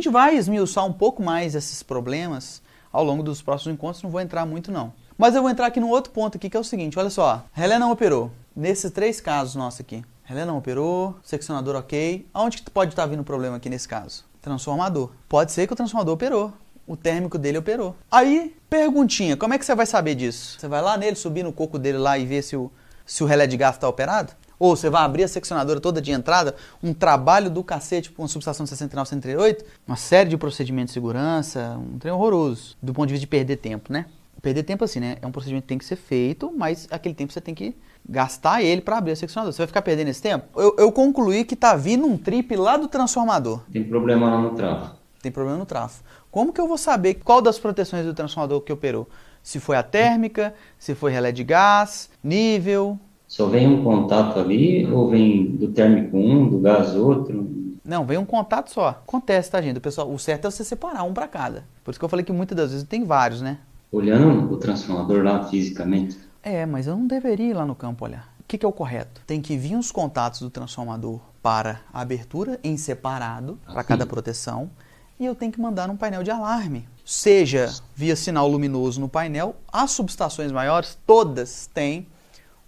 gente vai esmiuçar um pouco mais esses problemas ao longo dos próximos encontros, não vou entrar muito não. Mas eu vou entrar aqui no outro ponto aqui, que é o seguinte, olha só. Relé não operou. Nesses três casos nossos aqui. Relé não operou, seccionador ok. Aonde que pode estar tá vindo o problema aqui nesse caso? Transformador. Pode ser que o transformador operou. O térmico dele operou. Aí, perguntinha, como é que você vai saber disso? Você vai lá nele, subir no coco dele lá e ver se o, se o relé de garfo está operado? Ou você vai abrir a seccionadora toda de entrada, um trabalho do cacete com subestação 69, 138, uma série de procedimentos de segurança, um trem horroroso, do ponto de vista de perder tempo, né? Perder tempo assim, né? É um procedimento que tem que ser feito, mas aquele tempo você tem que gastar ele para abrir a seccionadora. Você vai ficar perdendo esse tempo? Eu, eu concluí que tá vindo um trip lá do transformador. Tem problema lá no trafo. Tem problema no trafo. Como que eu vou saber qual das proteções do transformador que operou? Se foi a térmica, se foi relé de gás, nível, só vem um contato ali ou vem do térmico um, do gás outro? Não, vem um contato só. Acontece, tá, gente? O, pessoal, o certo é você separar um para cada. Por isso que eu falei que muitas das vezes tem vários, né? Olhando o transformador lá fisicamente. É, mas eu não deveria ir lá no campo olhar. O que, que é o correto? Tem que vir os contatos do transformador para a abertura em separado, para cada proteção, e eu tenho que mandar um painel de alarme. Seja via sinal luminoso no painel, as subestações maiores, todas têm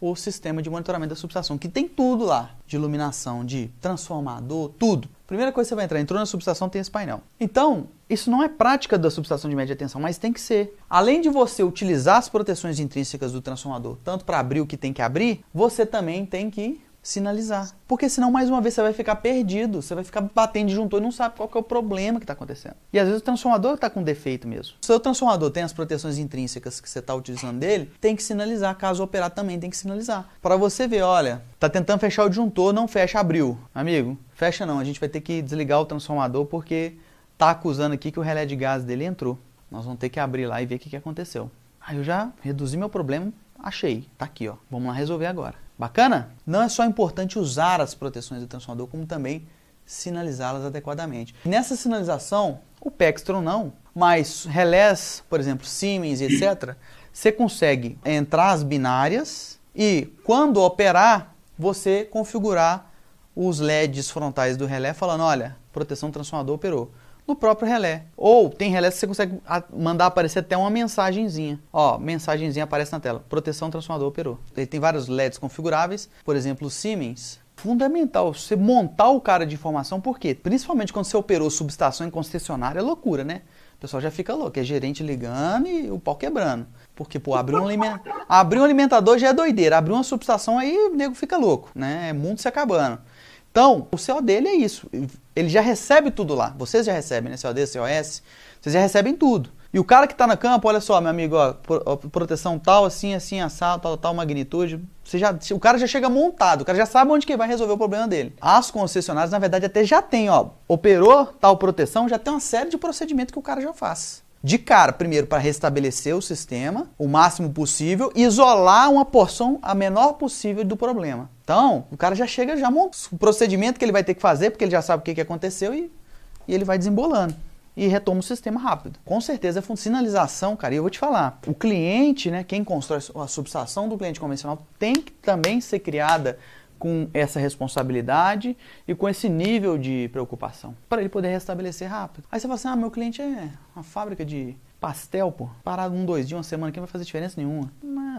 o sistema de monitoramento da subestação, que tem tudo lá, de iluminação, de transformador, tudo. Primeira coisa que você vai entrar, entrou na subestação, tem esse painel. Então, isso não é prática da subestação de média tensão, mas tem que ser. Além de você utilizar as proteções intrínsecas do transformador, tanto para abrir o que tem que abrir, você também tem que sinalizar. Porque senão, mais uma vez, você vai ficar perdido, você vai ficar batendo de juntor e não sabe qual que é o problema que está acontecendo. E às vezes o transformador está com defeito mesmo. Se o seu transformador tem as proteções intrínsecas que você está utilizando dele, tem que sinalizar. Caso operar, também tem que sinalizar. Para você ver, olha, tá tentando fechar o disjuntor, não fecha, abriu. Amigo, fecha não, a gente vai ter que desligar o transformador porque tá acusando aqui que o relé de gás dele entrou. Nós vamos ter que abrir lá e ver o que, que aconteceu. Aí eu já reduzi meu problema Achei, tá aqui, ó. Vamos lá resolver agora. Bacana? Não é só importante usar as proteções do transformador, como também sinalizá-las adequadamente. Nessa sinalização, o Pextron não, mas relés, por exemplo, Siemens, etc., você consegue entrar as binárias e, quando operar, você configurar os LEDs frontais do relé falando, olha, proteção transformador operou no próprio relé. Ou tem relé que você consegue mandar aparecer até uma mensagenzinha. Ó, mensagenzinha aparece na tela. Proteção transformador operou. Ele tem vários LEDs configuráveis, por exemplo, o Siemens. Fundamental você montar o cara de informação, porque principalmente quando você operou subestação em concessionária, é loucura, né? O pessoal já fica louco, é gerente ligando e o pau quebrando. Porque, pô, abrir um, aliment... abrir um alimentador já é doideira, abrir uma subestação aí o nego fica louco, né? É mundo se acabando. Então, o CO dele é isso. Ele já recebe tudo lá. Vocês já recebem, né? COD, COS. Vocês já recebem tudo. E o cara que está na campo, olha só, meu amigo, ó, proteção tal, assim, assim, assado, tal, tal, magnitude. Você já, o cara já chega montado, o cara já sabe onde que vai resolver o problema dele. As concessionárias, na verdade, até já tem, ó, operou tal proteção, já tem uma série de procedimentos que o cara já faz. De cara, primeiro para restabelecer o sistema o máximo possível, isolar uma porção a menor possível do problema. Então, o cara já chega, já monta o procedimento que ele vai ter que fazer, porque ele já sabe o que, que aconteceu e, e ele vai desembolando. E retoma o sistema rápido. Com certeza, a sinalização, cara, e eu vou te falar, o cliente, né, quem constrói a subestação do cliente convencional tem que também ser criada com essa responsabilidade e com esse nível de preocupação, para ele poder restabelecer rápido. Aí você fala assim: ah, meu cliente é uma fábrica de pastel, pô, parar um, dois dias, uma semana aqui não vai fazer diferença nenhuma.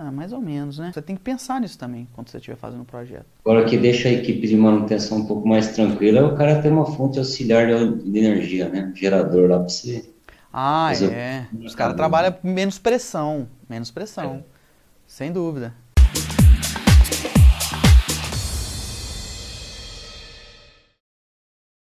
Ah, mais ou menos, né? Você tem que pensar nisso também quando você estiver fazendo o projeto. Agora, o que deixa a equipe de manutenção um pouco mais tranquila é o cara ter uma fonte auxiliar de energia, né? Gerador lá pra você. Ah, é. Os caras trabalham menos pressão. Menos pressão. É. Sem dúvida.